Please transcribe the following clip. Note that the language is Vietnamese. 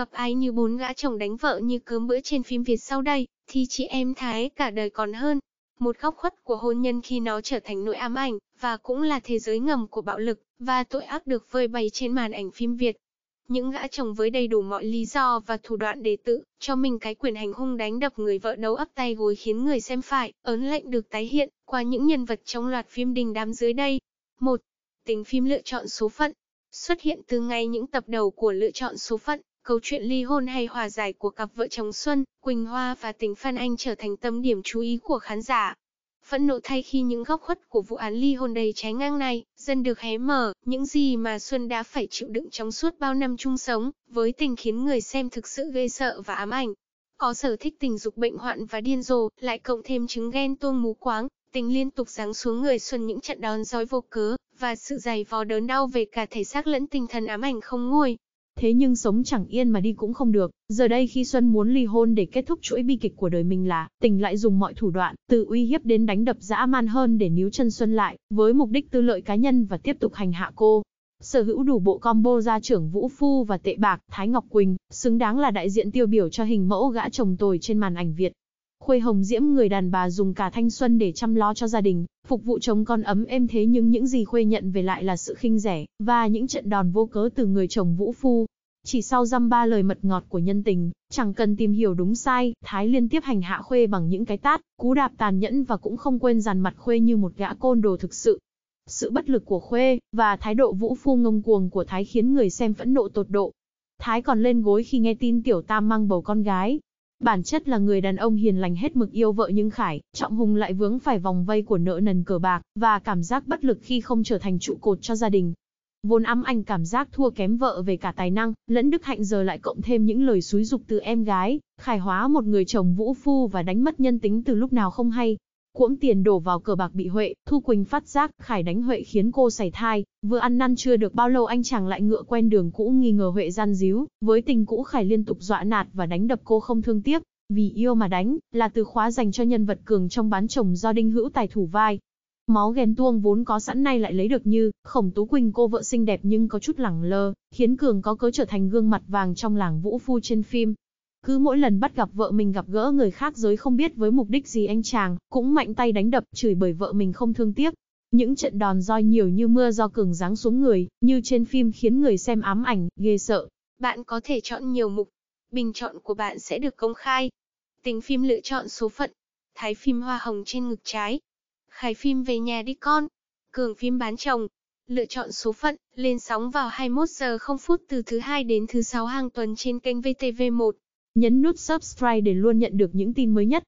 gặp ai như bốn gã chồng đánh vợ như cướm bữa trên phim Việt sau đây, thì chị em Thái cả đời còn hơn. Một góc khuất của hôn nhân khi nó trở thành nỗi ám ảnh, và cũng là thế giới ngầm của bạo lực, và tội ác được vơi bày trên màn ảnh phim Việt. Những gã chồng với đầy đủ mọi lý do và thủ đoạn để tự, cho mình cái quyền hành hung đánh đập người vợ đấu ấp tay gối khiến người xem phải, ớn lệnh được tái hiện, qua những nhân vật trong loạt phim đình đám dưới đây. 1. Tính phim lựa chọn số phận xuất hiện từ ngay những tập đầu của lựa chọn số phận, câu chuyện ly hôn hay hòa giải của cặp vợ chồng Xuân, Quỳnh Hoa và Tình Phan Anh trở thành tâm điểm chú ý của khán giả. Phẫn nộ thay khi những góc khuất của vụ án ly hôn đầy trái ngang này, dần được hé mở, những gì mà Xuân đã phải chịu đựng trong suốt bao năm chung sống, với tình khiến người xem thực sự gây sợ và ám ảnh. Có sở thích tình dục bệnh hoạn và điên rồ, lại cộng thêm chứng ghen tuông mù quáng, tình liên tục giáng xuống người Xuân những trận đòn roi vô cớ, và sự dày vò đớn đau về cả thể xác lẫn tinh thần ám ảnh không nguôi thế nhưng sống chẳng yên mà đi cũng không được. Giờ đây khi Xuân muốn ly hôn để kết thúc chuỗi bi kịch của đời mình là, tình lại dùng mọi thủ đoạn, từ uy hiếp đến đánh đập dã man hơn để níu chân Xuân lại, với mục đích tư lợi cá nhân và tiếp tục hành hạ cô. Sở hữu đủ bộ combo gia trưởng Vũ Phu và tệ bạc Thái Ngọc Quỳnh, xứng đáng là đại diện tiêu biểu cho hình mẫu gã chồng tồi trên màn ảnh Việt. Khuê Hồng Diễm người đàn bà dùng cả thanh xuân để chăm lo cho gia đình, phục vụ chồng con ấm êm thế nhưng những gì Khuê nhận về lại là sự khinh rẻ, và những trận đòn vô cớ từ người chồng Vũ Phu, chỉ sau dăm ba lời mật ngọt của nhân tình, chẳng cần tìm hiểu đúng sai, Thái liên tiếp hành hạ Khuê bằng những cái tát, cú đạp tàn nhẫn và cũng không quên dàn mặt Khuê như một gã côn đồ thực sự. Sự bất lực của Khuê, và thái độ vũ phu ngông cuồng của Thái khiến người xem phẫn nộ tột độ. Thái còn lên gối khi nghe tin Tiểu Tam mang bầu con gái. Bản chất là người đàn ông hiền lành hết mực yêu vợ nhưng Khải, Trọng Hùng lại vướng phải vòng vây của nợ nần cờ bạc, và cảm giác bất lực khi không trở thành trụ cột cho gia đình, Vốn ám anh cảm giác thua kém vợ về cả tài năng, lẫn đức hạnh giờ lại cộng thêm những lời xúi dục từ em gái, khai hóa một người chồng vũ phu và đánh mất nhân tính từ lúc nào không hay. Cuỗm tiền đổ vào cờ bạc bị Huệ, Thu Quỳnh phát giác, Khải đánh Huệ khiến cô sảy thai, vừa ăn năn chưa được bao lâu anh chàng lại ngựa quen đường cũ nghi ngờ Huệ gian díu, với tình cũ Khải liên tục dọa nạt và đánh đập cô không thương tiếc, vì yêu mà đánh, là từ khóa dành cho nhân vật cường trong bán chồng do Đinh Hữu Tài thủ vai, Máu ghen tuông vốn có sẵn nay lại lấy được như, khổng tú quỳnh cô vợ xinh đẹp nhưng có chút lẳng lơ, khiến Cường có cớ trở thành gương mặt vàng trong làng vũ phu trên phim. Cứ mỗi lần bắt gặp vợ mình gặp gỡ người khác giới không biết với mục đích gì anh chàng, cũng mạnh tay đánh đập chửi bởi vợ mình không thương tiếc. Những trận đòn roi nhiều như mưa do Cường giáng xuống người, như trên phim khiến người xem ám ảnh, ghê sợ. Bạn có thể chọn nhiều mục. Bình chọn của bạn sẽ được công khai. Tính phim lựa chọn số phận. Thái phim hoa hồng trên ngực trái, Khái phim về nhà đi con. Cường phim bán chồng. Lựa chọn số phận, lên sóng vào 21 giờ 0 phút từ thứ hai đến thứ sáu hàng tuần trên kênh VTV1. Nhấn nút subscribe để luôn nhận được những tin mới nhất.